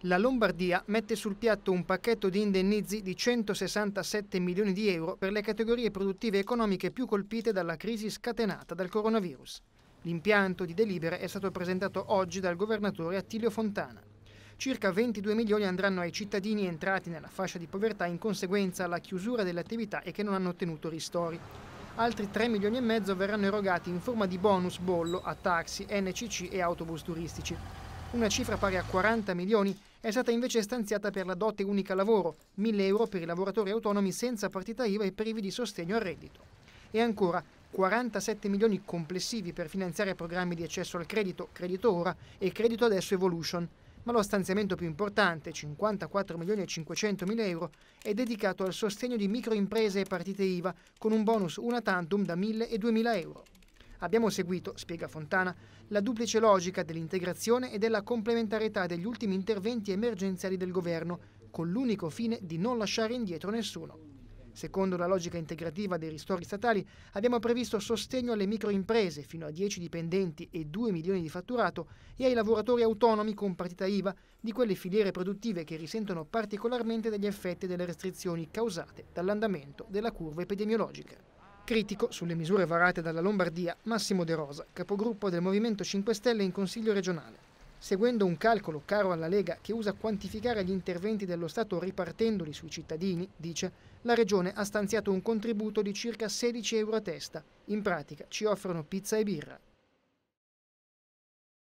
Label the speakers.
Speaker 1: La Lombardia mette sul piatto un pacchetto di indennizi di 167 milioni di euro per le categorie produttive economiche più colpite dalla crisi scatenata dal coronavirus. L'impianto di delibere è stato presentato oggi dal governatore Attilio Fontana. Circa 22 milioni andranno ai cittadini entrati nella fascia di povertà in conseguenza alla chiusura delle attività e che non hanno ottenuto ristori. Altri 3 milioni e mezzo verranno erogati in forma di bonus bollo a taxi, NCC e autobus turistici. Una cifra pari a 40 milioni è stata invece stanziata per la dote unica lavoro, 1000 euro per i lavoratori autonomi senza partita IVA e privi di sostegno al reddito. E ancora 47 milioni complessivi per finanziare programmi di accesso al credito, Credito Ora e Credito Adesso Evolution, ma lo stanziamento più importante, 54 milioni e 500 mila euro, è dedicato al sostegno di microimprese e partite IVA con un bonus una tantum da 1000 e 2000 euro. Abbiamo seguito, spiega Fontana, la duplice logica dell'integrazione e della complementarietà degli ultimi interventi emergenziali del governo, con l'unico fine di non lasciare indietro nessuno. Secondo la logica integrativa dei ristori statali, abbiamo previsto sostegno alle microimprese fino a 10 dipendenti e 2 milioni di fatturato e ai lavoratori autonomi con partita IVA di quelle filiere produttive che risentono particolarmente degli effetti delle restrizioni causate dall'andamento della curva epidemiologica. Critico sulle misure varate dalla Lombardia Massimo De Rosa, capogruppo del Movimento 5 Stelle in Consiglio regionale. Seguendo un calcolo caro alla Lega che usa quantificare gli interventi dello Stato ripartendoli sui cittadini, dice, la Regione ha stanziato un contributo di circa 16 euro a testa. In pratica ci offrono pizza e birra.